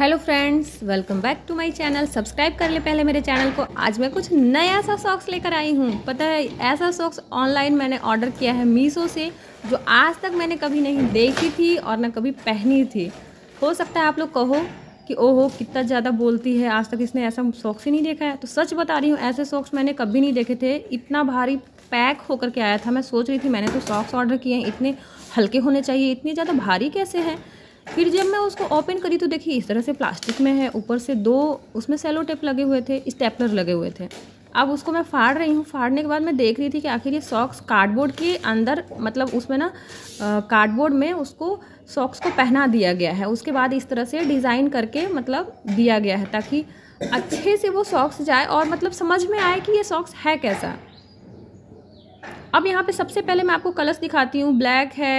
hello friends welcome back to my channel subscribe कर ले पहले मेरे चैनल को आज मैं कुछ नया सा सॉक्स लेकर आई हूँ पता है ऐसा सॉक्स ऑनलाइन मैंने ऑर्डर किया है मीसो से जो आज तक मैंने कभी नहीं देखी थी और ना कभी पहनी थी हो सकता है आप लोग कहो कि ओहो कितना ज़्यादा बोलती है आज तक इसने ऐसा सॉक्स ही नहीं देखा है तो सच बता रही हूँ ऐसे सॉक्स मैंने कभी नहीं देखे थे इतना भारी पैक होकर के आया था मैं सोच रही थी मैंने तो सॉक्स ऑर्डर किए हैं इतने हल्के होने चाहिए इतने ज़्यादा भारी कैसे हैं फिर जब मैं उसको ओपन करी तो देखिए इस तरह से प्लास्टिक में है ऊपर से दो उसमें सेलो टेप लगे हुए थे स्टेपलर लगे हुए थे अब उसको मैं फाड़ रही हूँ फाड़ने के बाद मैं देख रही थी कि आखिर ये सॉक्स कार्डबोर्ड के अंदर मतलब उसमें ना कार्डबोर्ड में उसको सॉक्स को पहना दिया गया है उसके बाद इस तरह से डिज़ाइन करके मतलब दिया गया है ताकि अच्छे से वो सॉक्स जाए और मतलब समझ में आए कि ये सॉक्स है कैसा अब यहाँ पे सबसे पहले मैं आपको कलर्स दिखाती हूँ ब्लैक है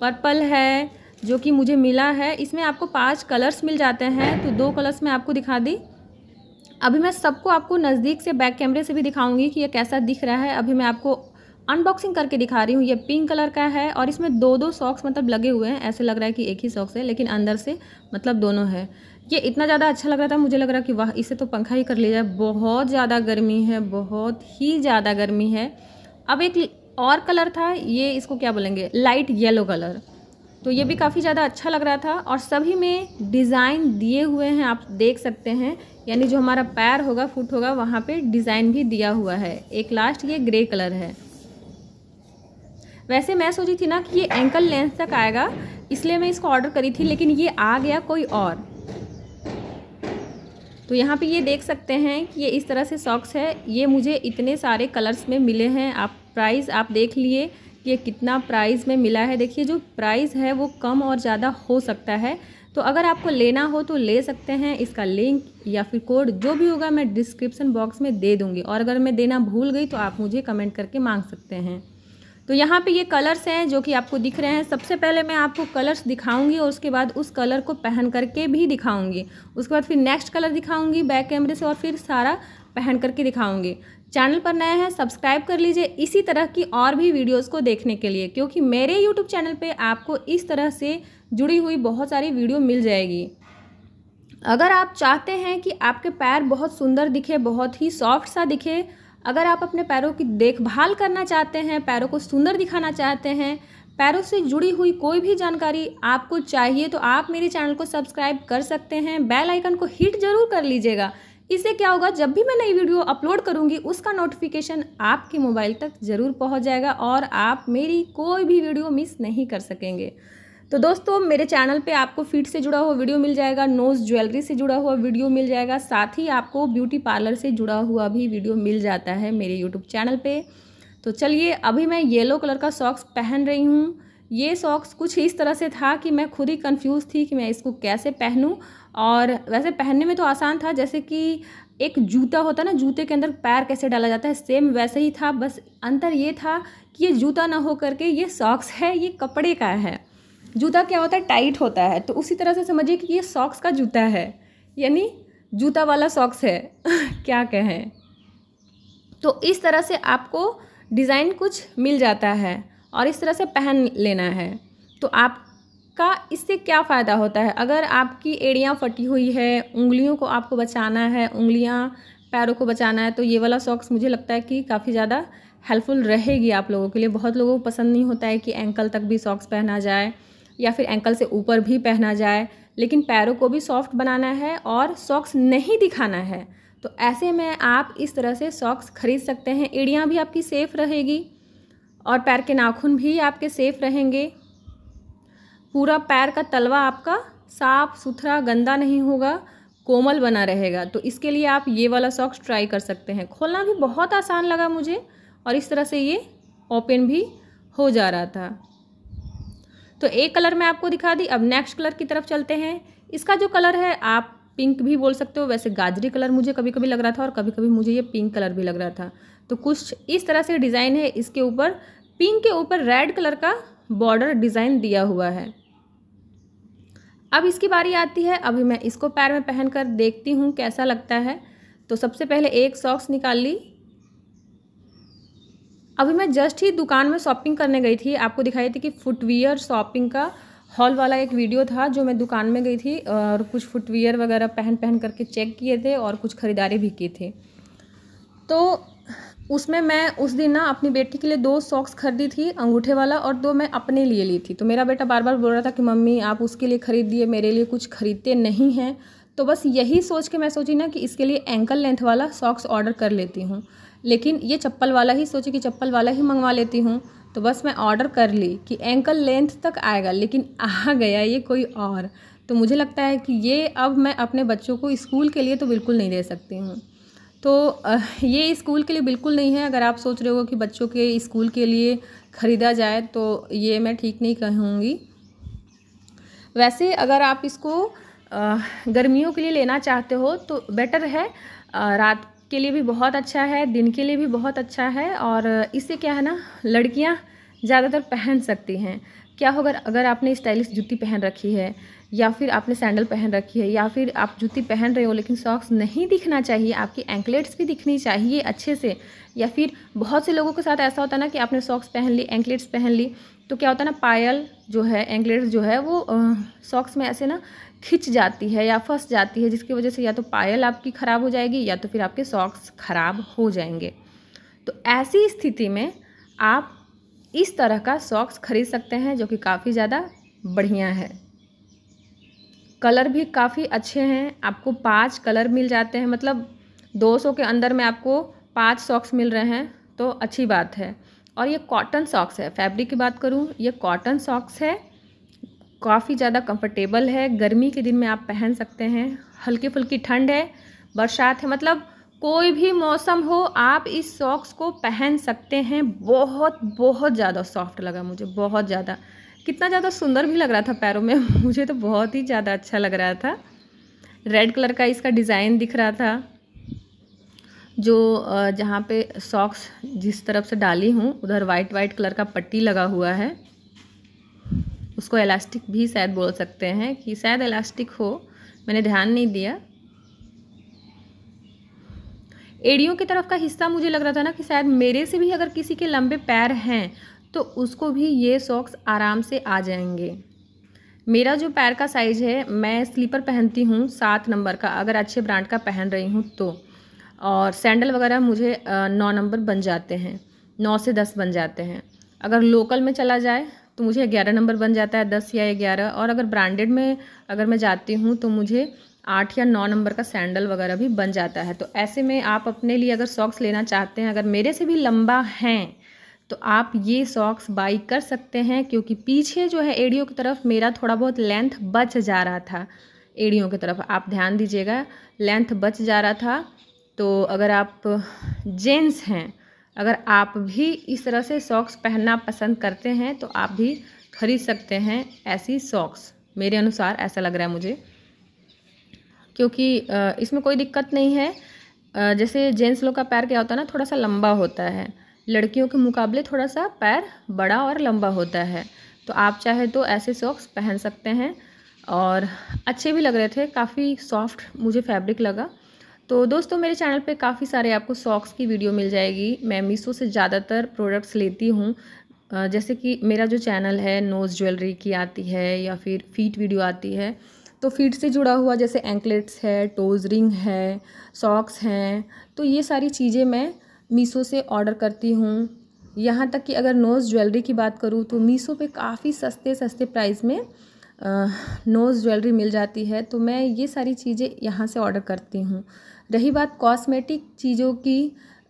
पर्पल है जो कि मुझे मिला है इसमें आपको पांच कलर्स मिल जाते हैं तो दो कलर्स मैं आपको दिखा दी अभी मैं सबको आपको नज़दीक से बैक कैमरे से भी दिखाऊंगी कि ये कैसा दिख रहा है अभी मैं आपको अनबॉक्सिंग करके दिखा रही हूँ ये पिंक कलर का है और इसमें दो दो सॉक्स मतलब लगे हुए हैं ऐसे लग रहा है कि एक ही सॉक्स है लेकिन अंदर से मतलब दोनों है ये इतना ज़्यादा अच्छा लग रहा था मुझे लग रहा कि वाह इसे तो पंखा ही कर लिया जाए बहुत ज़्यादा गर्मी है बहुत ही ज़्यादा गर्मी है अब एक और कलर था ये इसको क्या बोलेंगे लाइट येलो कलर तो ये भी काफ़ी ज़्यादा अच्छा लग रहा था और सभी में डिज़ाइन दिए हुए हैं आप देख सकते हैं यानी जो हमारा पैर होगा फुट होगा वहाँ पे डिज़ाइन भी दिया हुआ है एक लास्ट ये ग्रे कलर है वैसे मैं सोची थी ना कि ये एंकल लेंथ तक आएगा इसलिए मैं इसको ऑर्डर करी थी लेकिन ये आ गया कोई और तो यहाँ पे ये देख सकते हैं कि ये इस तरह से सॉक्स है ये मुझे इतने सारे कलर्स में मिले हैं आप प्राइस आप देख लिए ये कितना प्राइस में मिला है देखिए जो प्राइस है वो कम और ज़्यादा हो सकता है तो अगर आपको लेना हो तो ले सकते हैं इसका लिंक या फिर कोड जो भी होगा मैं डिस्क्रिप्शन बॉक्स में दे दूँगी और अगर मैं देना भूल गई तो आप मुझे कमेंट करके मांग सकते हैं तो यहाँ पे ये कलर्स हैं जो कि आपको दिख रहे हैं सबसे पहले मैं आपको कलर्स दिखाऊंगी और उसके बाद उस कलर को पहन करके भी दिखाऊंगी उसके बाद फिर नेक्स्ट कलर दिखाऊंगी बैक कैमरे से और फिर सारा पहन करके दिखाऊंगी चैनल पर नए हैं सब्सक्राइब कर लीजिए इसी तरह की और भी वीडियोस को देखने के लिए क्योंकि मेरे यूट्यूब चैनल पर आपको इस तरह से जुड़ी हुई बहुत सारी वीडियो मिल जाएगी अगर आप चाहते हैं कि आपके पैर बहुत सुंदर दिखे बहुत ही सॉफ्ट सा दिखे अगर आप अपने पैरों की देखभाल करना चाहते हैं पैरों को सुंदर दिखाना चाहते हैं पैरों से जुड़ी हुई कोई भी जानकारी आपको चाहिए तो आप मेरे चैनल को सब्सक्राइब कर सकते हैं बेल आइकन को हिट जरूर कर लीजिएगा इससे क्या होगा जब भी मैं नई वीडियो अपलोड करूँगी उसका नोटिफिकेशन आपके मोबाइल तक ज़रूर पहुँच जाएगा और आप मेरी कोई भी वीडियो मिस नहीं कर सकेंगे तो दोस्तों मेरे चैनल पे आपको फीट से जुड़ा हुआ वीडियो मिल जाएगा नोज़ ज्वेलरी से जुड़ा हुआ वीडियो मिल जाएगा साथ ही आपको ब्यूटी पार्लर से जुड़ा हुआ भी वीडियो मिल जाता है मेरे यूट्यूब चैनल पे तो चलिए अभी मैं येलो कलर का सॉक्स पहन रही हूँ ये सॉक्स कुछ इस तरह से था कि मैं खुद ही कन्फ्यूज थी कि मैं इसको कैसे पहनूँ और वैसे पहनने में तो आसान था जैसे कि एक जूता होता ना जूते के अंदर पैर कैसे डाला जाता है सेम वैसे ही था बस अंतर ये था कि ये जूता ना हो करके ये सॉक्स है ये कपड़े का है जूता क्या होता है टाइट होता है तो उसी तरह से समझिए कि ये सॉक्स का जूता है यानी जूता वाला सॉक्स है क्या कहें तो इस तरह से आपको डिज़ाइन कुछ मिल जाता है और इस तरह से पहन लेना है तो आपका इससे क्या फ़ायदा होता है अगर आपकी एड़ियाँ फटी हुई है उंगलियों को आपको बचाना है उंगलियाँ पैरों को बचाना है तो ये वाला सॉक्स मुझे लगता है कि काफ़ी ज़्यादा हेल्पफुल रहेगी आप लोगों के लिए बहुत लोगों को पसंद नहीं होता है कि एंकल तक भी सॉक्स पहना जाए या फिर एंकल से ऊपर भी पहना जाए लेकिन पैरों को भी सॉफ्ट बनाना है और सॉक्स नहीं दिखाना है तो ऐसे में आप इस तरह से सॉक्स खरीद सकते हैं एड़ियाँ भी आपकी सेफ़ रहेगी और पैर के नाखून भी आपके सेफ़ रहेंगे पूरा पैर का तलवा आपका साफ़ सुथरा गंदा नहीं होगा कोमल बना रहेगा तो इसके लिए आप ये वाला सॉक्स ट्राई कर सकते हैं खोलना भी बहुत आसान लगा मुझे और इस तरह से ये ओपन भी हो जा रहा था तो एक कलर मैं आपको दिखा दी अब नेक्स्ट कलर की तरफ चलते हैं इसका जो कलर है आप पिंक भी बोल सकते हो वैसे गाजरी कलर मुझे कभी कभी लग रहा था और कभी कभी मुझे ये पिंक कलर भी लग रहा था तो कुछ इस तरह से डिज़ाइन है इसके ऊपर पिंक के ऊपर रेड कलर का बॉर्डर डिज़ाइन दिया हुआ है अब इसकी बारी आती है अभी मैं इसको पैर में पहन कर देखती हूँ कैसा लगता है तो सबसे पहले एक सॉक्स निकाल ली अभी मैं जस्ट ही दुकान में शॉपिंग करने गई थी आपको दिखाई थी कि फुटवियर शॉपिंग का हॉल वाला एक वीडियो था जो मैं दुकान में गई थी और कुछ फुटवियर वगैरह पहन पहन करके चेक किए थे और कुछ ख़रीदारी भी की थी तो उसमें मैं उस दिन ना अपनी बेटी के लिए दो सॉक्स खरीदी थी अंगूठे वाला और दो मैं अपने लिए ली थी तो मेरा बेटा बार बार बोल रहा था कि मम्मी आप उसके लिए खरीदिए मेरे लिए कुछ खरीदते नहीं हैं तो बस यही सोच के मैं सोची ना कि इसके लिए एंकल लेंथ वाला सॉक्स ऑर्डर कर लेती हूँ लेकिन ये चप्पल वाला ही सोचे कि चप्पल वाला ही मंगवा लेती हूँ तो बस मैं ऑर्डर कर ली कि एंकल लेंथ तक आएगा लेकिन आ गया ये कोई और तो मुझे लगता है कि ये अब मैं अपने बच्चों को स्कूल के लिए तो बिल्कुल नहीं दे सकती हूँ तो ये स्कूल के लिए बिल्कुल नहीं है अगर आप सोच रहे हो कि बच्चों के स्कूल के लिए ख़रीदा जाए तो ये मैं ठीक नहीं कहूँगी वैसे अगर आप इसको गर्मियों के लिए लेना चाहते हो तो बेटर है रात के लिए भी बहुत अच्छा है दिन के लिए भी बहुत अच्छा है और इससे क्या है ना लड़कियाँ ज़्यादातर पहन सकती हैं क्या होगा अगर आपने स्टाइलिश जूती पहन रखी है या फिर आपने सैंडल पहन रखी है या फिर आप जूती पहन रहे हो लेकिन सॉक्स नहीं दिखना चाहिए आपकी एंकलेट्स भी दिखनी चाहिए अच्छे से या फिर बहुत से लोगों के साथ ऐसा होता है ना कि आपने सॉक्स पहन ली एंकलेट्स पहन ली तो क्या होता है ना पायल जो है एंकलेट्स जो है वो सॉक्स में ऐसे ना खिंच जाती है या फंस जाती है जिसकी वजह से या तो पायल आपकी ख़राब हो जाएगी या तो फिर आपके सॉक्स ख़राब हो जाएंगे तो ऐसी स्थिति में आप इस तरह का सॉक्स खरीद सकते हैं जो कि काफ़ी ज़्यादा बढ़िया है कलर भी काफ़ी अच्छे हैं आपको पांच कलर मिल जाते हैं मतलब 200 के अंदर में आपको पांच सॉक्स मिल रहे हैं तो अच्छी बात है और ये कॉटन सॉक्स है फैब्रिक की बात करूँ ये कॉटन सॉक्स है काफ़ी ज़्यादा कंफर्टेबल है गर्मी के दिन में आप पहन सकते हैं हल्की फुल्की ठंड है बरसात है मतलब कोई भी मौसम हो आप इस सॉक्स को पहन सकते हैं बहुत बहुत ज़्यादा सॉफ्ट लगा मुझे बहुत ज़्यादा कितना ज़्यादा सुंदर भी लग रहा था पैरों में मुझे तो बहुत ही ज़्यादा अच्छा लग रहा था रेड कलर का इसका डिज़ाइन दिख रहा था जो जहाँ पे सॉक्स जिस तरफ से डाली हूँ उधर वाइट वाइट कलर का पट्टी लगा हुआ है उसको इलास्टिक भी शायद बोल सकते हैं कि शायद इलास्टिक हो मैंने ध्यान नहीं दिया एड़ियों की तरफ का हिस्सा मुझे लग रहा था ना कि शायद मेरे से भी अगर किसी के लंबे पैर हैं तो उसको भी ये सॉक्स आराम से आ जाएंगे मेरा जो पैर का साइज़ है मैं स्लीपर पहनती हूँ सात नंबर का अगर अच्छे ब्रांड का पहन रही हूँ तो और सैंडल वगैरह मुझे नौ नंबर बन जाते हैं नौ से दस बन जाते हैं अगर लोकल में चला जाए तो मुझे ग्यारह नंबर बन जाता है दस या ग्यारह और अगर ब्रांडेड में अगर मैं जाती हूँ तो मुझे आठ या नौ नंबर का सैंडल वगैरह भी बन जाता है तो ऐसे में आप अपने लिए अगर सॉक्स लेना चाहते हैं अगर मेरे से भी लंबा हैं तो आप ये सॉक्स बाई कर सकते हैं क्योंकि पीछे जो है एड़ियों की तरफ मेरा थोड़ा बहुत लेंथ बच जा रहा था एड़ियों की तरफ आप ध्यान दीजिएगा लेंथ बच जा रहा था तो अगर आप जेंट्स हैं अगर आप भी इस तरह से सॉक्स पहनना पसंद करते हैं तो आप भी खरीद सकते हैं ऐसी सॉक्स मेरे अनुसार ऐसा लग रहा है मुझे क्योंकि इसमें कोई दिक्कत नहीं है जैसे जेंट्स लोग का पैर क्या होता है ना थोड़ा सा लंबा होता है लड़कियों के मुकाबले थोड़ा सा पैर बड़ा और लंबा होता है तो आप चाहे तो ऐसे सॉक्स पहन सकते हैं और अच्छे भी लग रहे थे काफ़ी सॉफ्ट मुझे फैब्रिक लगा तो दोस्तों मेरे चैनल पे काफ़ी सारे आपको सॉक्स की वीडियो मिल जाएगी मैं मीशो से ज़्यादातर प्रोडक्ट्स लेती हूँ जैसे कि मेरा जो चैनल है नोज़ ज्वेलरी की आती है या फिर फीट वीडियो आती है तो फीट से जुड़ा हुआ जैसे एंकलेट्स है टोज रिंग है सॉक्स हैं तो ये सारी चीज़ें मैं मीशो से ऑर्डर करती हूँ यहाँ तक कि अगर नोज़ ज्वेलरी की बात करूँ तो मीशो पे काफ़ी सस्ते सस्ते प्राइस में नोज़ ज्वेलरी मिल जाती है तो मैं ये सारी चीज़ें यहाँ से ऑर्डर करती हूँ रही बात कॉस्मेटिक चीज़ों की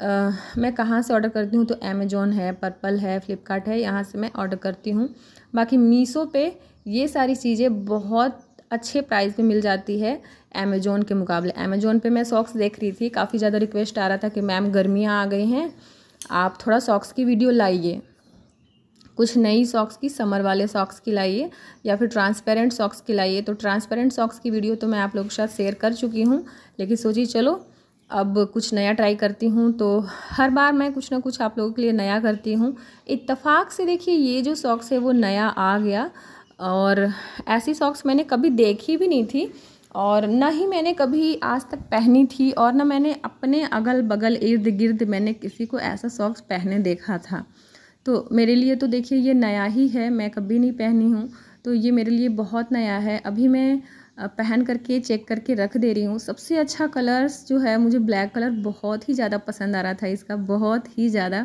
मैं कहाँ से ऑर्डर करती हूँ तो अमेजोन है पर्पल है फ्लिपकार्ट है यहाँ से मैं ऑर्डर करती हूँ बाकी मीसो पे ये सारी चीज़ें बहुत अच्छे प्राइस पे मिल जाती है अमेजोन के मुकाबले अमेजोन पे मैं सॉक्स देख रही थी काफ़ी ज़्यादा रिक्वेस्ट आ रहा था कि मैम गर्मियाँ आ गई हैं आप थोड़ा सॉक्स की वीडियो लाइए कुछ नई सॉक्स की समर वाले सॉक्स की लाइए या फिर ट्रांसपेरेंट सॉक्स की लाइए तो ट्रांसपेरेंट सॉक्स की वीडियो तो मैं आप लोगों के साथ शेयर कर चुकी हूँ लेकिन सोची चलो अब कुछ नया ट्राई करती हूँ तो हर बार मैं कुछ ना कुछ आप लोगों के लिए नया करती हूँ इतफाक से देखिए ये जो सॉक्स है वो नया आ गया और ऐसी सॉक्स मैंने कभी देखी भी नहीं थी और ना ही मैंने कभी आज तक पहनी थी और ना मैंने अपने अगल बगल इर्द गिर्द मैंने किसी को ऐसा सॉक्स पहने देखा था तो मेरे लिए तो देखिए ये नया ही है मैं कभी नहीं पहनी हूँ तो ये मेरे लिए बहुत नया है अभी मैं पहन करके चेक करके रख दे रही हूँ सबसे अच्छा कलर्स जो है मुझे ब्लैक कलर बहुत ही ज़्यादा पसंद आ रहा था इसका बहुत ही ज़्यादा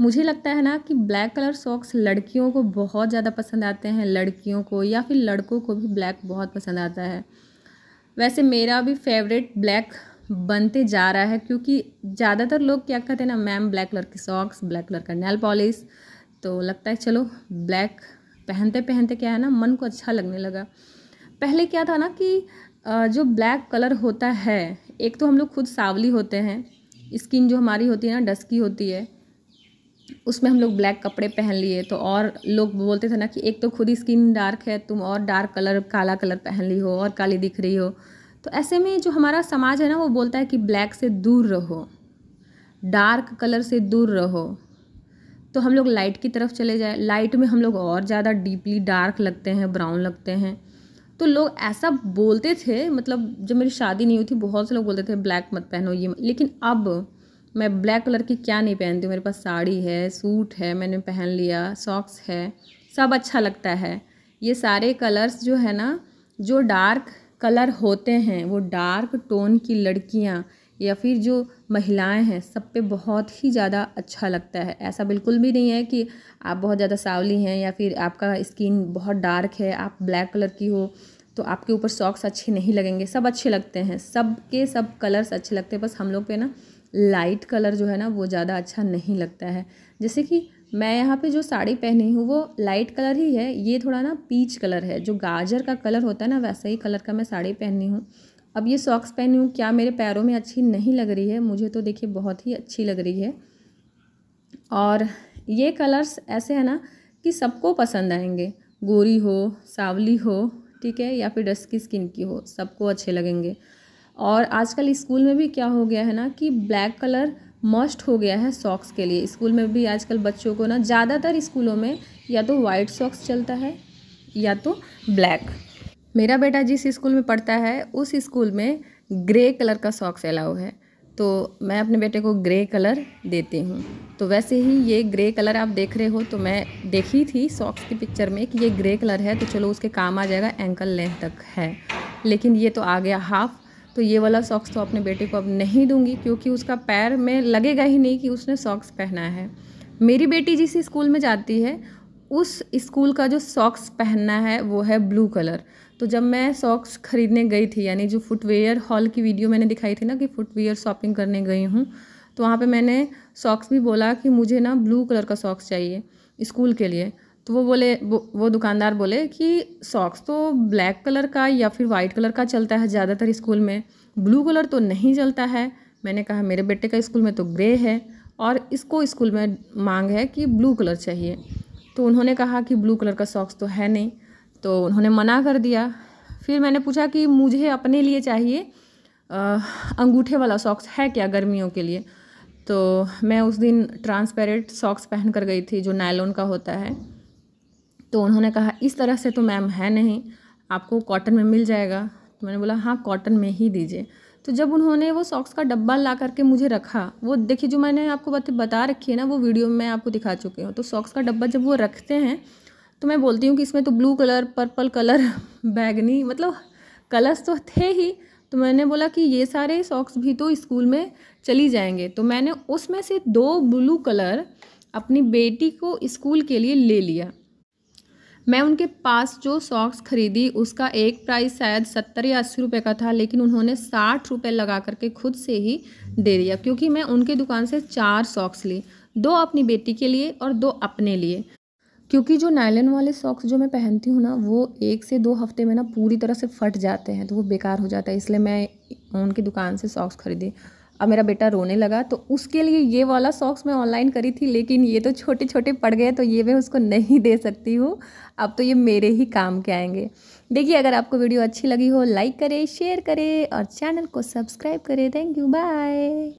मुझे लगता है ना कि ब्लैक कलर सॉक्स लड़कियों को बहुत ज़्यादा पसंद आते हैं लड़कियों को या फिर लड़कों को भी ब्लैक बहुत पसंद आता है वैसे मेरा भी फेवरेट ब्लैक बनते जा रहा है क्योंकि ज़्यादातर लोग क्या कहते हैं ना मैम ब्लैक कलर की सॉक्स ब्लैक कलर का नेल पॉलिश तो लगता है चलो ब्लैक पहनते पहनते क्या है ना मन को अच्छा लगने लगा पहले क्या था ना कि जो ब्लैक कलर होता है एक तो हम लोग खुद सावली होते हैं स्किन जो हमारी होती है ना डस्की होती है उसमें हम लोग ब्लैक कपड़े पहन लिए तो और लोग बोलते थे ना कि एक तो खुद ही स्किन डार्क है तुम और डार्क कलर काला कलर पहन ली हो और काली दिख रही हो तो ऐसे में जो हमारा समाज है ना वो बोलता है कि ब्लैक से दूर रहो डार्क कलर से दूर रहो तो हम लोग लाइट की तरफ चले जाए लाइट में हम लोग और ज़्यादा डीपली डार्क लगते हैं ब्राउन लगते हैं तो लोग ऐसा बोलते थे मतलब जब मेरी शादी नहीं हुई थी बहुत से लोग बोलते थे ब्लैक मत पहनो ये लेकिन अब मैं ब्लैक कलर की क्या नहीं पहनती हूँ मेरे पास साड़ी है सूट है मैंने पहन लिया सॉक्स है सब अच्छा लगता है ये सारे कलर्स जो है ना जो डार्क कलर होते हैं वो डार्क टोन की लड़कियाँ या फिर जो महिलाएं हैं सब पे बहुत ही ज़्यादा अच्छा लगता है ऐसा बिल्कुल भी नहीं है कि आप बहुत ज़्यादा सावली हैं या फिर आपका स्किन बहुत डार्क है आप ब्लैक कलर की हो तो आपके ऊपर सॉक्स अच्छे नहीं लगेंगे सब अच्छे लगते हैं सब के सब कलर्स अच्छे लगते हैं बस हम लोग पे ना लाइट कलर जो है ना वो ज़्यादा अच्छा नहीं लगता है जैसे कि मैं यहाँ पे जो साड़ी पहनी हूँ वो लाइट कलर ही है ये थोड़ा ना पीच कलर है जो गाजर का कलर होता है ना वैसा ही कलर का मैं साड़ी पहनी हूँ अब ये सॉक्स पहनी हूँ क्या मेरे पैरों में अच्छी नहीं लग रही है मुझे तो देखिए बहुत ही अच्छी लग रही है और ये कलर्स ऐसे हैं ना कि सबको पसंद आएंगे गोरी हो सावली हो ठीक है या फिर डस्की स्किन की हो सबको अच्छे लगेंगे और आजकल स्कूल में भी क्या हो गया है ना कि ब्लैक कलर मस्ट हो गया है सॉक्स के लिए स्कूल में भी आजकल बच्चों को ना ज़्यादातर स्कूलों में या तो वाइट सॉक्स चलता है या तो ब्लैक मेरा बेटा जिस स्कूल में पढ़ता है उस स्कूल में ग्रे कलर का सॉक्स अलाउ है तो मैं अपने बेटे को ग्रे कलर देती हूँ तो वैसे ही ये ग्रे कलर आप देख रहे हो तो मैं देखी थी सॉक्स की पिक्चर में कि ये ग्रे कलर है तो चलो उसके काम आ जाएगा एंकल लेंथ तक है लेकिन ये तो आ गया हाफ तो ये वाला सॉक्स तो अपने बेटे को अब नहीं दूंगी क्योंकि उसका पैर में लगेगा ही नहीं कि उसने सॉक्स पहना है मेरी बेटी जिस स्कूल में जाती है उस स्कूल का जो सॉक्स पहनना है वो है ब्लू कलर तो जब मैं सॉक्स ख़रीदने गई थी यानी जो फुटवेयर हॉल की वीडियो मैंने दिखाई थी ना कि फुटवेयर शॉपिंग करने गई हूँ तो वहाँ पे मैंने सॉक्स भी बोला कि मुझे ना ब्लू कलर का सॉक्स चाहिए स्कूल के लिए तो वो बोले वो दुकानदार बोले कि सॉक्स तो ब्लैक कलर का या फिर वाइट कलर का चलता है ज़्यादातर स्कूल में ब्लू कलर तो नहीं चलता है मैंने कहा मेरे बेटे का स्कूल में तो ग्रे है और इसको स्कूल में मांग है कि ब्लू कलर चाहिए तो उन्होंने कहा कि ब्लू कलर का सॉक्स तो है नहीं तो उन्होंने मना कर दिया फिर मैंने पूछा कि मुझे अपने लिए चाहिए अंगूठे वाला सॉक्स है क्या गर्मियों के लिए तो मैं उस दिन ट्रांसपेरेंट सॉक्स पहन कर गई थी जो नायलोन का होता है तो उन्होंने कहा इस तरह से तो मैम है नहीं आपको कॉटन में मिल जाएगा तो मैंने बोला हाँ कॉटन में ही दीजिए तो जब उन्होंने वो सॉक्स का डब्बा ला करके मुझे रखा वो देखिए जो मैंने आपको बात बता रखी है ना वो वीडियो में आपको दिखा चुकी हूँ तो सॉक्स का डब्बा जब वो रखते हैं तो मैं बोलती हूँ कि इसमें तो ब्लू कलर पर्पल कलर बैगनी मतलब कलर्स तो थे ही तो मैंने बोला कि ये सारे सॉक्स भी तो स्कूल में चली जाएंगे तो मैंने उसमें से दो ब्लू कलर अपनी बेटी को स्कूल के लिए ले लिया मैं उनके पास जो सॉक्स ख़रीदी उसका एक प्राइस शायद सत्तर या अस्सी रुपये का था लेकिन उन्होंने साठ रुपये लगा करके खुद से ही दे दिया क्योंकि मैं उनके दुकान से चार सॉक्स ली दो अपनी बेटी के लिए और दो अपने लिए क्योंकि जो नायलन वाले सॉक्स जो मैं पहनती हूँ ना वो एक से दो हफ्ते में ना पूरी तरह से फट जाते हैं तो वो बेकार हो जाता है इसलिए मैं उनकी दुकान से सॉक्स खरीदी अब मेरा बेटा रोने लगा तो उसके लिए ये वाला सॉक्स मैं ऑनलाइन करी थी लेकिन ये तो छोटे छोटे पड़ गए तो ये मैं उसको नहीं दे सकती हूँ अब तो ये मेरे ही काम के आएंगे देखिए अगर आपको वीडियो अच्छी लगी हो लाइक करें शेयर करें और चैनल को सब्सक्राइब करें थैंक यू बाय